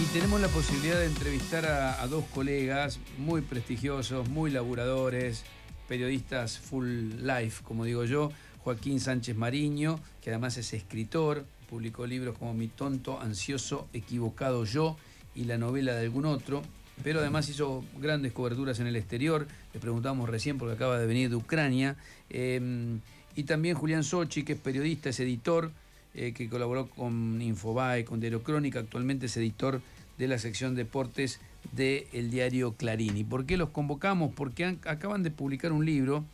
Y tenemos la posibilidad de entrevistar a, dos colegas muy prestigiosos, muy laburadores, periodistas full life, como digo yo, Joaquín Sánchez Mariño, que además es escritor, publicó libros como Mi tonto, ansioso, equivocado yo y la novela de algún otro, pero además hizo grandes coberturas en el exterior, le preguntamos recién porque acaba de venir de Ucrania, eh, y también Julián Sochi, que es periodista, es editor, eh, que colaboró con Infobae, con Diario Crónica, actualmente es editor de la sección deportes del diario Clarín. ¿Y por qué los convocamos? Porque acaban de publicar un libro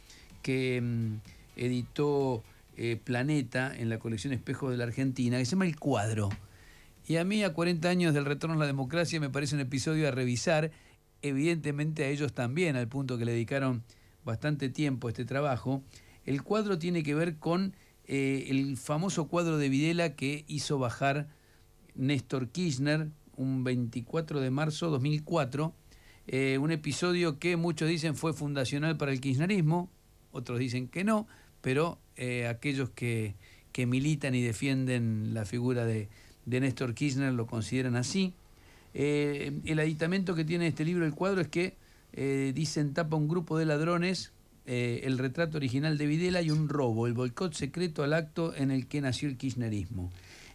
que mm, editó eh, Planeta en la colección Espejos de la Argentina, que se llama El Cuadro. Y a mí, a 40 años del retorno a la democracia, me parece un episodio a revisar, evidentemente a ellos también, al punto que le dedicaron bastante tiempo a este trabajo. El cuadro tiene que ver con eh, el famoso cuadro de Videla que hizo bajar Néstor Kirchner un 24 de marzo de eh, 2004, un episodio que muchos dicen fue fundacional para el kirchnerismo, otros dicen que no, pero eh, aquellos que, militan y defienden la figura de, de Néstor Kirchner lo consideran así. el aditamento que tiene este libro, el cuadro, es que dicen tapa un grupo de ladrones eh, el retrato original de Videla y un robo, el boicot secreto al acto en el que nació el kirchnerismo.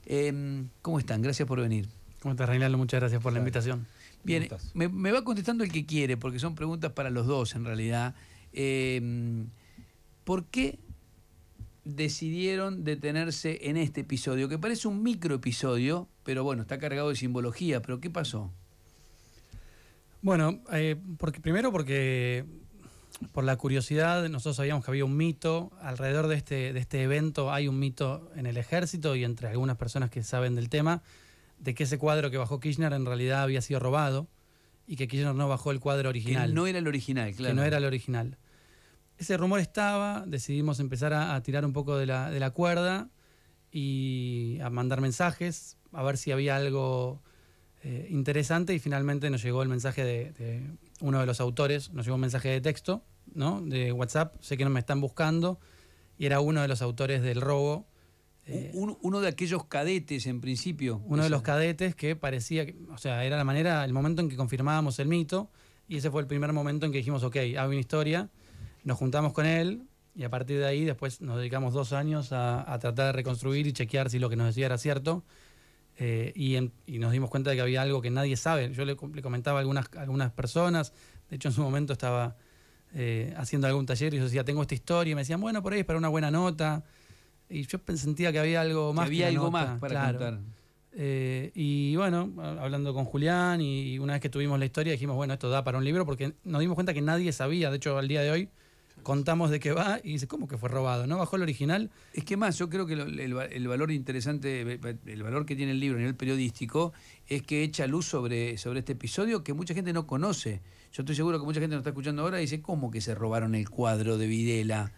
Em, ¿Cómo están? Gracias por venir. ¿Cómo estás, Reinaldo? Muchas gracias por la invitación. Bien, me, va contestando el que quiere, porque son preguntas para los dos en realidad. Em, ¿Por qué decidieron detenerse en este episodio? Que parece un micro episodio, pero bueno, está cargado de simbología. ¿Pero qué pasó? Bueno, eh, porque, primero porque por la curiosidad, nosotros sabíamos que había un mito, alrededor de este, de este evento hay un mito en el ejército y entre algunas personas que saben del tema, de que ese cuadro que bajó Kirchner en realidad había sido robado y que Kirchner no bajó el cuadro original. Que no era el original, claro. Que no era el original. Ese rumor estaba, decidimos empezar a, tirar un poco de la, cuerda y a mandar mensajes, a ver si había algo eh, interesante y finalmente nos llegó el mensaje de uno de los autores nos llegó un mensaje de texto, ¿no? De WhatsApp, sé que no me están buscando, y era uno de los autores del robo. Eh, uno, de aquellos cadetes, en principio. Uno de los cadetes que parecía, o sea, era la manera, el momento en que confirmábamos el mito, y ese fue el primer momento en que dijimos, ok, hago una historia, nos juntamos con él, y a partir de ahí después nos dedicamos dos años a, a tratar de reconstruir y chequear si lo que nos decía era cierto. Eh, y, nos dimos cuenta de que había algo que nadie sabe. Yo le, comentaba a algunas, algunas personas, de hecho en su momento estaba eh, haciendo algún taller y yo decía, tengo esta historia, y me decían, bueno, por ahí es para una buena nota. Y yo sentía que había algo más. Que había algo más para contar. Eh, y bueno, hablando con Julián y una vez que tuvimos la historia dijimos, bueno, esto da para un libro porque nos dimos cuenta que nadie sabía, de hecho al día de hoy contamos de qué va y dice, ¿cómo que fue robado? ¿No bajó el original? Es que más, yo creo que el, valor interesante, el valor que tiene el libro a nivel periodístico es que echa luz sobre, sobre este episodio que mucha gente no conoce. Yo estoy seguro que mucha gente nos está escuchando ahora y dice, ¿cómo que se robaron el cuadro de Videla?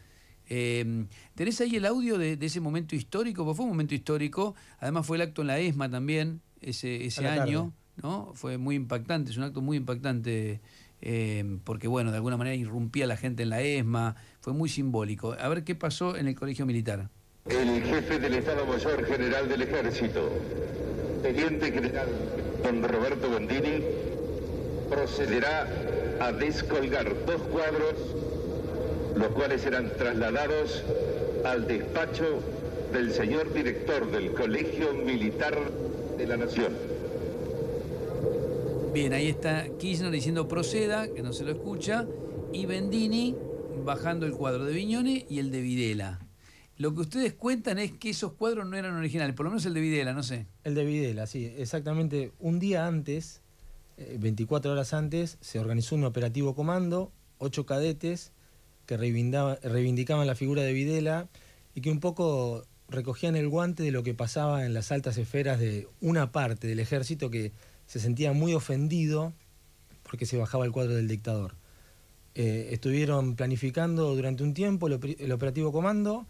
Eh, ¿Tenés ahí el audio de, ese momento histórico? Porque fue un momento histórico, además fue el acto en la ESMA también ese, ese año, ¿no? Fue muy impactante, es un acto muy impactante Em, porque bueno, de alguna manera irrumpía la gente en la ESMA, fue muy simbólico. A ver qué pasó en el Colegio Militar. El jefe del Estado Mayor General del Ejército, Teniente General Don Roberto Bondini, procederá a descolgar dos cuadros, los cuales serán trasladados al despacho del señor director del Colegio Militar de la Nación. Bien, ahí está Kirchner diciendo proceda, que no se lo escucha, y Bendini bajando el cuadro de Viñone y el de Videla. Lo que ustedes cuentan es que esos cuadros no eran originales, por lo menos el de Videla, no sé. El de Videla, sí, exactamente. Un día antes, 24 eh, horas antes, se organizó un operativo comando, ocho cadetes que reivindicaban la figura de Videla y que un poco recogían el guante de lo que pasaba en las altas esferas de una parte del ejército que se sentía muy ofendido porque se bajaba el cuadro del dictador. Eh, estuvieron planificando durante un tiempo el, operativo comando,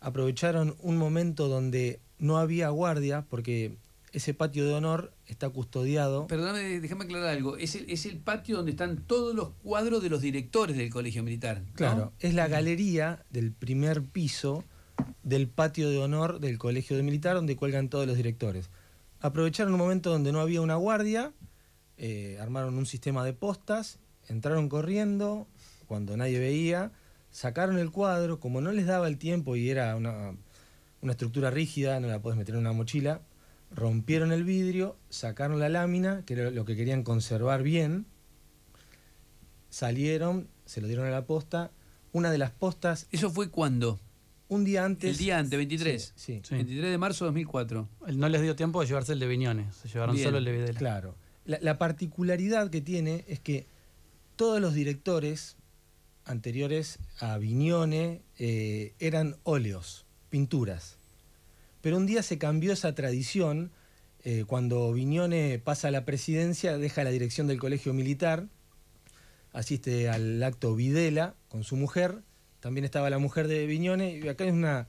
aprovecharon un momento donde no había guardia, porque ese patio de honor está custodiado. Perdóname, déjame aclarar algo. Es el, es el patio donde están todos los cuadros de los directores del colegio militar. Claro, es la galería del primer piso del patio de honor del colegio de militar donde cuelgan todos los directores aprovecharon un momento donde no había una guardia, eh, armaron un sistema de postas, entraron corriendo cuando nadie veía, sacaron el cuadro, como no les daba el tiempo y era una, una estructura rígida, no la puedes meter en una mochila, rompieron el vidrio, sacaron la lámina, que era lo que querían conservar bien, salieron, se lo dieron a la posta, una de las postas... ¿Eso fue cuando un día antes. El día antes, 23. Sí, 23 de marzo de 2004. No les dio tiempo de llevarse el de Viñones, se llevaron solo el de Videla. Claro. La, particularidad que tiene es que todos los directores anteriores a Viñone eh, eran óleos, pinturas. Pero un día se cambió esa tradición. Eh, cuando Viñone pasa a la presidencia, deja la dirección del colegio militar, asiste al acto Videla con su mujer también estaba la mujer de Viñones. Y acá es una,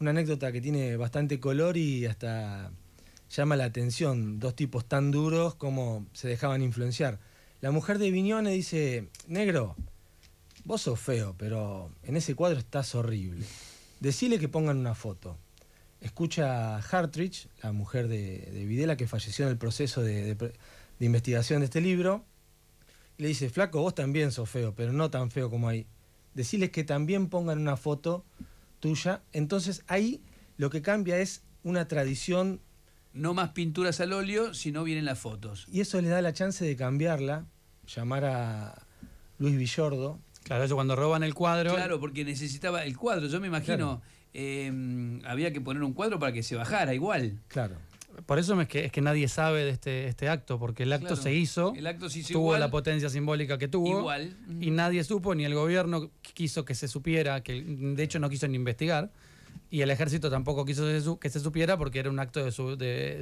anécdota que tiene bastante color y hasta llama la atención. Dos tipos tan duros como se dejaban influenciar. La mujer de Viñones dice, negro, vos sos feo, pero en ese cuadro estás horrible. Decile que pongan una foto. Escucha a Hartridge, la mujer de, Videla que falleció en el proceso de, investigación de este libro, le dice, flaco, vos también sos feo, pero no tan feo como ahí decirles que también pongan una foto tuya. Entonces ahí lo que cambia es una tradición. No más pinturas al óleo, sino vienen las fotos. Y eso les da la chance de cambiarla, llamar a Luis Villordo. Claro, eso cuando roban el cuadro. Claro, porque necesitaba el cuadro. Yo me imagino, em, había que poner un cuadro para que se bajara igual. Claro. Por eso es que, es que nadie sabe de este, este acto, porque el acto se hizo, tuvo la potencia simbólica que tuvo, igual. y nadie supo, ni el gobierno quiso que se supiera, que de hecho no quiso ni investigar, y el ejército tampoco quiso que se supiera porque era un acto de,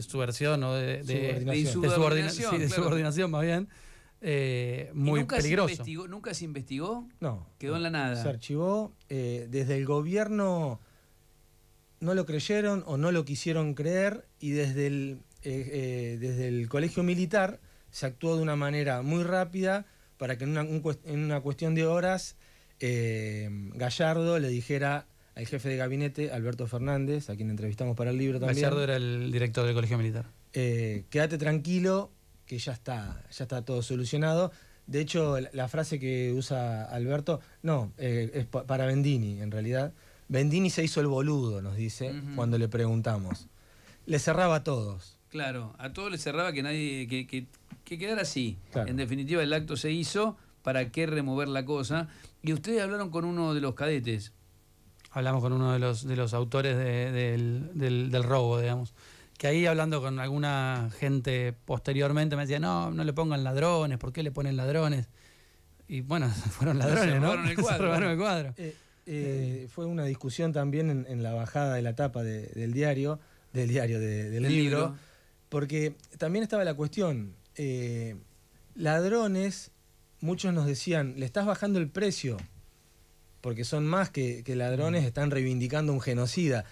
subversión o de, subordinación, de más bien. Eh, muy nunca peligroso. ¿Nunca se investigó? No. Quedó en la nada. Se archivó eh, desde el gobierno no lo creyeron o no lo quisieron creer y desde el, eh, eh, desde el colegio militar se actuó de una manera muy rápida para que en una, en una cuestión de horas eh, Gallardo le dijera al jefe de gabinete, Alberto Fernández, a quien entrevistamos para el libro también. Gallardo era el director del colegio militar. quédate tranquilo, que ya está, ya está todo solucionado. De hecho, la, frase que usa Alberto, no, es para Bendini en realidad Bendini se hizo el boludo, nos dice, cuando le preguntamos. Le cerraba a todos. Claro, a todos le cerraba que nadie, que, que, quedara así. En definitiva, el acto se hizo, ¿para qué remover la cosa? Y ustedes hablaron con uno de los cadetes. Hablamos con uno de los, de los autores del, robo, digamos que ahí hablando con alguna gente posteriormente me decía, no, no le pongan ladrones, ¿por qué le ponen ladrones? Y bueno, fueron ladrones, ¿no? Se robaron el cuadro. Eh, eh, fue una discusión también en, la bajada de la tapa del diario, del diario, del libro, porque también estaba la cuestión, eh, ladrones, muchos nos decían, le estás bajando el precio, porque son más que, ladrones, mm. están reivindicando un genocida.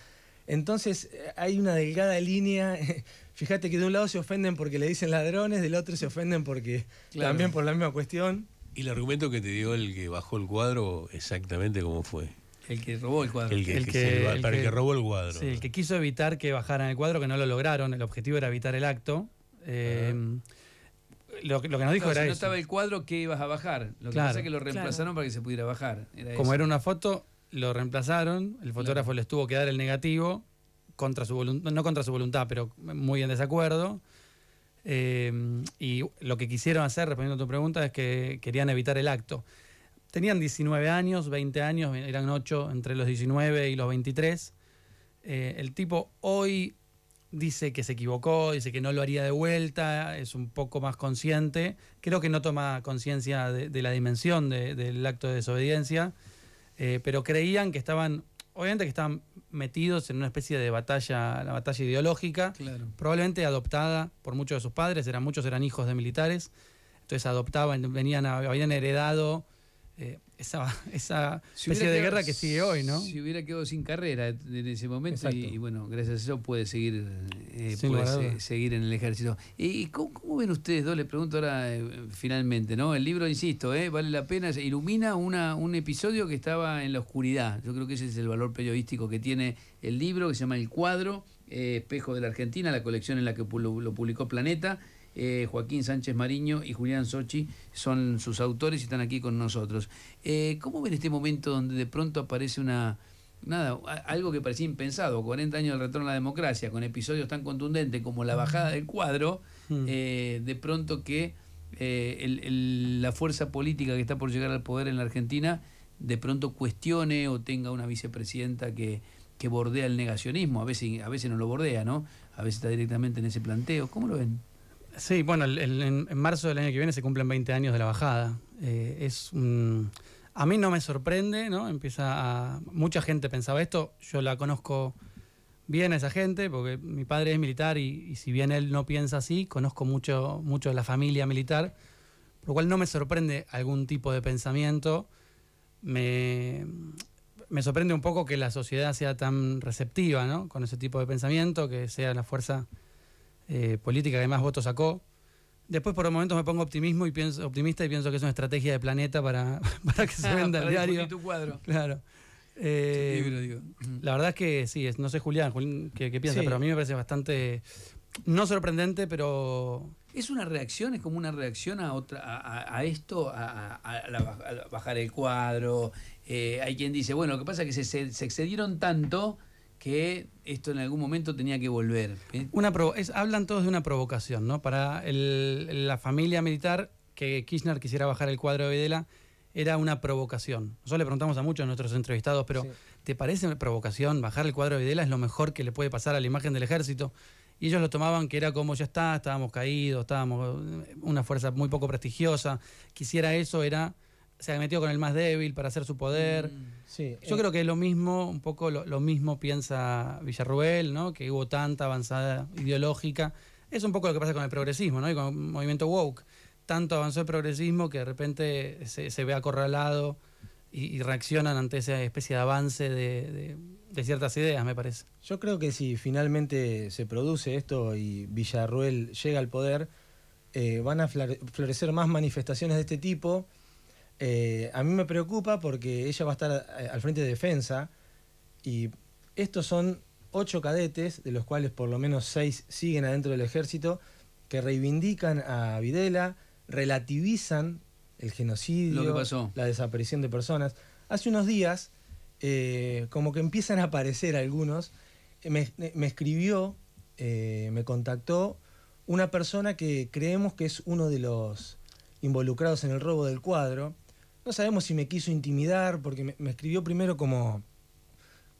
Entonces eh, hay una delgada línea. Fíjate que de un lado se ofenden porque le dicen ladrones, del otro se ofenden porque también por la misma cuestión. ¿Y el argumento que te dio el que bajó el cuadro, exactamente cómo fue? El que robó el cuadro. El que, robó el cuadro. Sí, el que quiso evitar que bajaran el cuadro, que no lo lograron. El objetivo era evitar el acto. Em, ah. lo, que nos dijo era si no estaba el cuadro, ¿qué ibas a bajar? Lo que pasa es que lo reemplazaron para que se pudiera bajar. Como era una foto, lo reemplazaron. El fotógrafo les tuvo que dar el negativo, contra su no contra su voluntad, pero muy en desacuerdo. Em, y lo que quisieron hacer, respondiendo a tu pregunta, es que querían evitar el acto. Tenían 19 años, 20 años, eran 8 entre los 19 y los 23. Eh, el tipo hoy dice que se equivocó, dice que no lo haría de vuelta, es un poco más consciente. Creo que no toma conciencia de, la dimensión del acto de desobediencia, eh, pero creían que estaban, obviamente que estaban metidos en una especie de batalla, la batalla ideológica, probablemente adoptada por muchos de sus padres, eran, muchos eran hijos de militares, entonces adoptaban, venían, habían heredado eh, esa, esa especie de guerra que sigue hoy, ¿no? Si hubiera quedado sin carrera en ese momento y, bueno, gracias a eso puede seguir eh, puede seguir en el ejército. ¿Y cómo, ven ustedes dos? Les pregunto ahora eh, finalmente, ¿no? El libro, insisto, ¿eh? vale la pena, ilumina una, un episodio que estaba en la oscuridad. Yo creo que ese es el valor periodístico que tiene el libro, que se llama El Cuadro, Espejo de la Argentina, la colección en la que lo publicó Planeta. Eh, Joaquín Sánchez Mariño y Julián Sochi son sus autores y están aquí con nosotros. Eh, ¿Cómo ven este momento donde de pronto aparece una... Nada, algo que parecía impensado, 40 años del retorno a la democracia, con episodios tan contundentes como la mm. bajada del cuadro, mm. eh, de pronto que la fuerza política que está por llegar al poder en la Argentina de pronto cuestione o tenga una vicepresidenta que, que bordea el negacionismo, a veces, a veces no lo bordea, ¿no? A veces está directamente en ese planteo. ¿Cómo lo ven? Sí, bueno, en marzo del año que viene se cumplen 20 años de la bajada. Eh, es A mí no me sorprende, ¿no? Empieza a, Mucha gente pensaba esto, yo la conozco bien a esa gente, porque mi padre es militar y, y si bien él no piensa así, conozco mucho, mucho de la familia militar, por lo cual no me sorprende algún tipo de pensamiento. Me, me sorprende un poco que la sociedad sea tan receptiva, ¿no? Con ese tipo de pensamiento, que sea la fuerza eh, política que más votos sacó. Después por momentos me pongo optimismo y pienso, optimista y pienso que es una estrategia de planeta para, que se venda el diario. cuadro. Claro. Eh, la verdad es que sí, no sé Julián, Julián ¿qué, piensa? Pero a mí me parece bastante, no sorprendente, pero... Es una reacción, es como una reacción a, otra, a, esto, a, bajar el cuadro. Eh, hay quien dice, bueno, lo que pasa es que se excedieron tanto que esto en algún momento tenía que volver. ¿eh? Una hablan todos de una provocación, ¿no? Para la familia militar que Kirchner quisiera bajar el cuadro de Videla era una provocación. Nosotros le preguntamos a muchos de nuestros entrevistados, pero ¿te parece provocación? Bajar el cuadro de Videla es lo mejor que le puede pasar a la imagen del ejército. Y ellos lo tomaban que era como ya está, estábamos caídos, estábamos una fuerza muy poco prestigiosa. Quisiera eso, era se ha metido con el más débil para hacer su poder. Mm, sí, Yo eh. creo que es lo mismo, un poco lo, mismo piensa Villarruel, ¿no? que hubo tanta avanzada ideológica. Es un poco lo que pasa con el progresismo ¿no? y con el movimiento woke. Tanto avanzó el progresismo que de repente se, ve acorralado y, reaccionan ante esa especie de avance de, ciertas ideas, me parece. Yo creo que si finalmente se produce esto y Villarruel llega al poder, eh, van a florecer más manifestaciones de este tipo eh, a mí me preocupa porque ella va a estar eh, al frente de defensa y estos son ocho cadetes, de los cuales por lo menos seis siguen adentro del ejército, que reivindican a Videla, relativizan el genocidio, la desaparición de personas. Hace unos días, eh, como que empiezan a aparecer algunos, me, escribió, me contactó una persona que creemos que es uno de los involucrados en el robo del cuadro, no sabemos si me quiso intimidar, porque me, escribió primero como,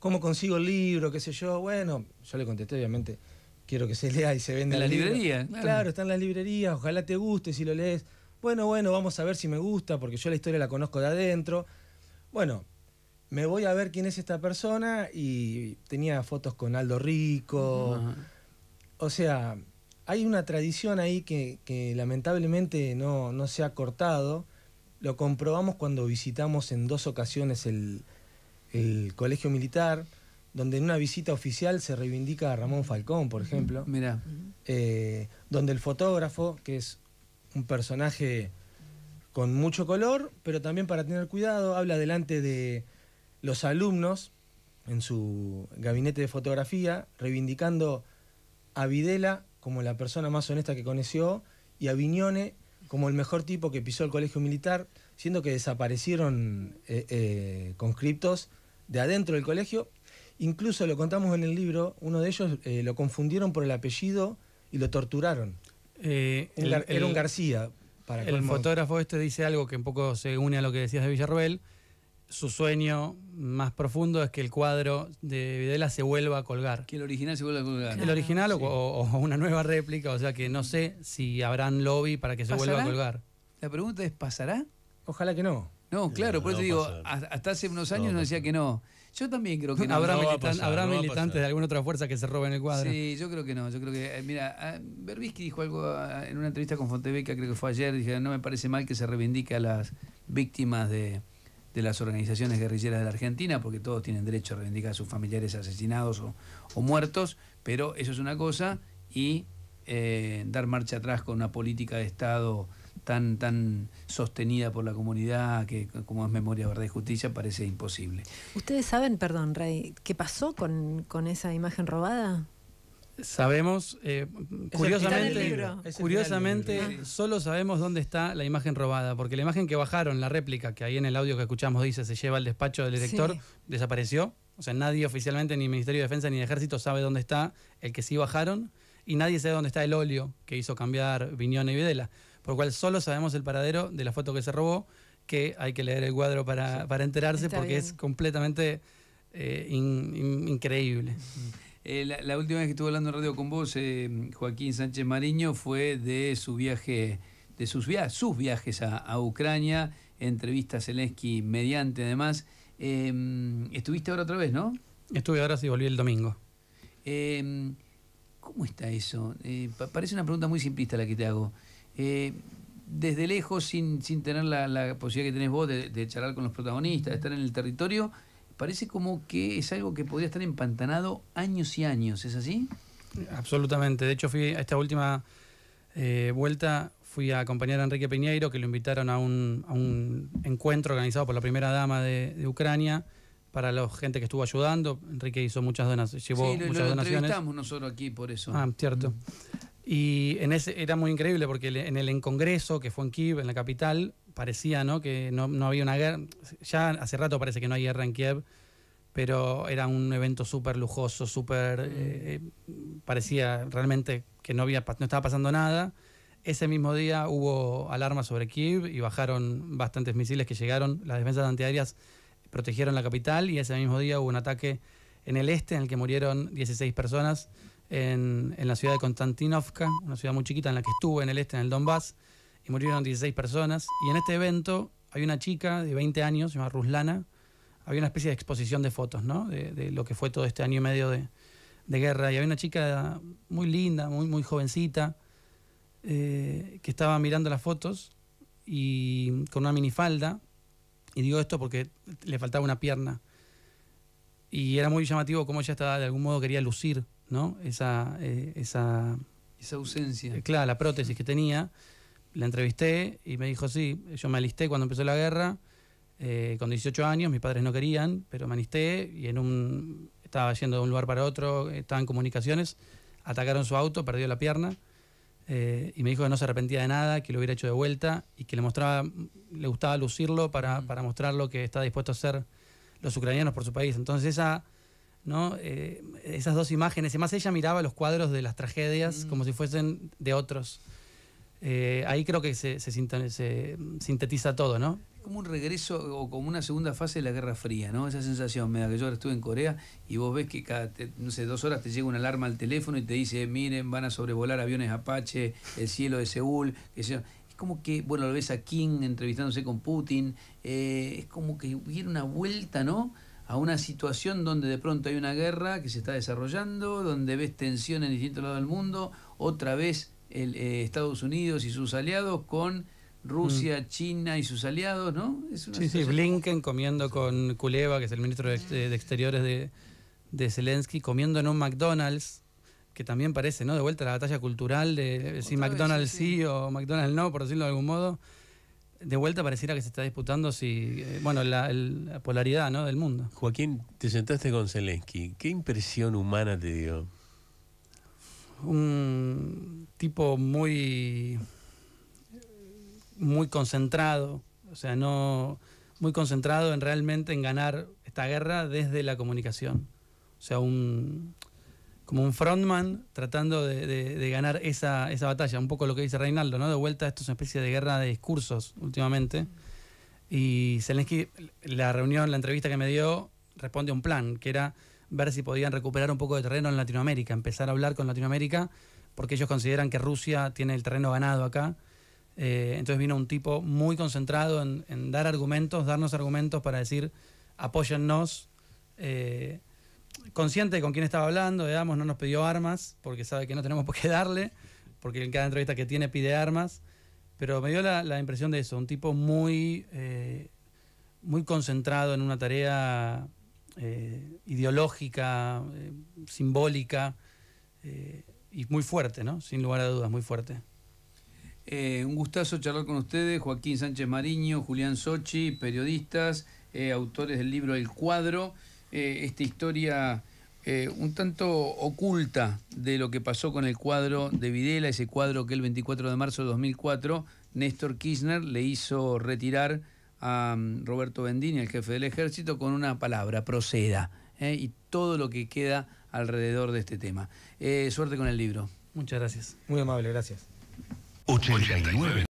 ¿cómo consigo el libro? ¿Qué sé yo? Bueno, yo le contesté, obviamente, quiero que se lea y se venda. En la librería. Claro. claro, está en la librería, ojalá te guste si lo lees. Bueno, bueno, vamos a ver si me gusta, porque yo la historia la conozco de adentro. Bueno, me voy a ver quién es esta persona y tenía fotos con Aldo Rico. O sea, hay una tradición ahí que, lamentablemente no, no, se ha cortado lo comprobamos cuando visitamos en dos ocasiones el, colegio militar, donde en una visita oficial se reivindica a Ramón Falcón, por ejemplo. Mira. Eh, donde el fotógrafo, que es un personaje con mucho color, pero también para tener cuidado, habla delante de los alumnos en su gabinete de fotografía, reivindicando a Videla como la persona más honesta que conoció y a Viñone como el mejor tipo que pisó el colegio militar, siendo que desaparecieron eh, eh, conscriptos de adentro del colegio. Incluso lo contamos en el libro, uno de ellos eh, lo confundieron por el apellido y lo torturaron. era, un García. Para el fotógrafo este dice algo que un poco se une a lo que decías de Villarroel su sueño más profundo es que el cuadro de Videla se vuelva a colgar. Que el original se vuelva a colgar. el original o, una nueva réplica, o sea que no sé si habrán lobby para que se vuelva a colgar. La pregunta es, ¿pasará? Ojalá que no. No, eh, claro, por eso digo, hasta hace unos años no, decía que no. Yo también creo que no. Habrá, militantes de alguna otra fuerza que se roben el cuadro. Sí, yo creo que no. Yo creo que, eh, mira, ah, Berbisky dijo algo ah, en una entrevista con Fontebeca, creo que fue ayer, dije, no me parece mal que se reivindica a las víctimas de, de las organizaciones guerrilleras de la Argentina, porque todos tienen derecho a reivindicar a sus familiares asesinados o, muertos, pero eso es una cosa y eh, dar marcha atrás con una política de Estado tan, tan sostenida por la comunidad, que como es memoria, verdad y justicia, parece imposible. ¿Ustedes saben, perdón, Rey, qué pasó con, con esa imagen robada? Sabemos, eh, curiosamente, curiosamente solo sabemos dónde está la imagen robada, porque la imagen que bajaron, la réplica que ahí en el audio que escuchamos dice se lleva al despacho del director, desapareció. O sea, nadie oficialmente, ni Ministerio de Defensa ni el Ejército sabe dónde está el que sí bajaron, y nadie sabe dónde está el óleo que hizo cambiar Viñón y Videla. Por lo cual solo sabemos el paradero de la foto que se robó, que hay que leer el cuadro para, enterarse, porque es completamente eh, increíble. Eh, la, última vez que estuve hablando en radio con vos, eh, Joaquín Sánchez Mariño, fue de su viaje, de sus, sus viajes a, a Ucrania, entrevistas Zelensky mediante además. Em, estuviste ahora otra vez, ¿no? Estuve ahora sí, volví el domingo. Em, ¿Cómo está eso? Eh, parece una pregunta muy simplista la que te hago desde lejos, sin, sin tener la, posibilidad que tenés vos de, de, charlar con los protagonistas, de estar en el territorio, parece como que es algo que podría estar empantanado años y años, ¿es así? Absolutamente. De hecho, fui a esta última eh, vuelta, fui a acompañar a Enrique Piñeiro, que lo invitaron a un, encuentro organizado por la primera dama de, Ucrania para la gente que estuvo ayudando. Enrique hizo muchas donaciones, llevó sí, lo, nosotros aquí por eso. Ah, cierto. Mm. Y en ese era muy increíble porque en el en congreso que fue en Kiev, en la capital, parecía que no, había una guerra, ya hace rato parece que no hay guerra en Kiev, pero era un evento súper lujoso, súper, mm. eh, eh, parecía realmente que no, había, no estaba pasando nada. Ese mismo día hubo alarmas sobre Kiev y bajaron bastantes misiles que llegaron, las defensas antiaéreas protegieron la capital y ese mismo día hubo un ataque en el este en el que murieron 16 personas en, en la ciudad de Konstantinovka, una ciudad muy chiquita en la que estuve en el este, en el Donbass y murieron 16 personas. Y en este evento hay una chica de 20 años, se llama Ruslana, había una especie de exposición de fotos, ¿no? De, lo que fue todo este año y medio de, guerra. Y había una chica muy linda, muy, muy jovencita, eh, que estaba mirando las fotos y con una minifalda. Y digo esto porque le faltaba una pierna. Y era muy llamativo cómo ella estaba, de algún modo quería lucir, ¿no? Esa, eh, esa, ausencia. Eh, claro, la prótesis que tenía la entrevisté y me dijo, sí, yo me alisté cuando empezó la guerra, eh, con 18 años, mis padres no querían, pero me alisté y en un, estaba yendo de un lugar para otro, estaba en comunicaciones, atacaron su auto, perdió la pierna. Eh, y me dijo que no se arrepentía de nada, que lo hubiera hecho de vuelta y que le mostraba, le gustaba lucirlo para, mm. para mostrar lo que está dispuesto a hacer los ucranianos por su país. Entonces esa, ¿no? Eh, esas dos imágenes, y más ella miraba los cuadros de las tragedias mm. como si fuesen de otros. Eh, ahí creo que se, sintetiza todo, ¿no? Como un regreso o como una segunda fase de la Guerra Fría, ¿no? Esa sensación, me da que yo ahora estuve en Corea y vos ves que cada, no sé, dos horas te llega una alarma al teléfono y te dice, miren, van a sobrevolar aviones Apache, el cielo de Seúl, que ...es como que, bueno, lo ves a King entrevistándose con Putin, eh, es como que hubiera una vuelta, ¿no? A una situación donde de pronto hay una guerra que se está desarrollando, donde ves tensión en distintos lados del mundo, otra vez el, eh, Estados Unidos y sus aliados con Rusia, mm. China y sus aliados, ¿no? Es sí, sí, Blinken comiendo con Kuleva, que es el ministro de, Exteriores de, de, Zelensky, comiendo en un McDonald's, que también parece, ¿no? De vuelta a la batalla cultural de eh, si McDonald's sí, o McDonald's no, por decirlo de algún modo. De vuelta pareciera que se está disputando si, eh, bueno, la, la, polaridad ¿no? del mundo. Joaquín, te sentaste con Zelensky. ¿Qué impresión humana te dio? un tipo muy, muy concentrado, o sea, no muy concentrado en realmente en ganar esta guerra desde la comunicación. O sea, un, como un frontman tratando de, ganar esa, esa, batalla. Un poco lo que dice Reinaldo, ¿no? De vuelta, esto es una especie de guerra de discursos últimamente. Y Zelensky, la reunión, la entrevista que me dio, responde a un plan, que era ver si podían recuperar un poco de terreno en Latinoamérica, empezar a hablar con Latinoamérica, porque ellos consideran que Rusia tiene el terreno ganado acá. Eh, entonces vino un tipo muy concentrado en, dar argumentos, darnos argumentos para decir, apóyennos. Eh, consciente de con quién estaba hablando, digamos, no nos pidió armas, porque sabe que no tenemos por qué darle, porque en cada entrevista que tiene pide armas. Pero me dio la, impresión de eso, un tipo muy, eh, muy concentrado en una tarea eh, ideológica, eh, simbólica eh, y muy fuerte, ¿no? Sin lugar a dudas, muy fuerte. un gustazo charlar con ustedes, Joaquín Sánchez Mariño, Julián Sochi, periodistas, autores del libro El Cuadro, esta historia un tanto oculta de lo que pasó con el cuadro de Videla, ese cuadro que el 24 de marzo de 2004 Néstor Kirchner le hizo retirar a mm, Roberto Bendini, el jefe del ejército, con una palabra, proceda, ¿eh? y todo lo que queda alrededor de este tema. Eh, suerte con el libro. Muchas gracias. Muy amable, gracias. 89.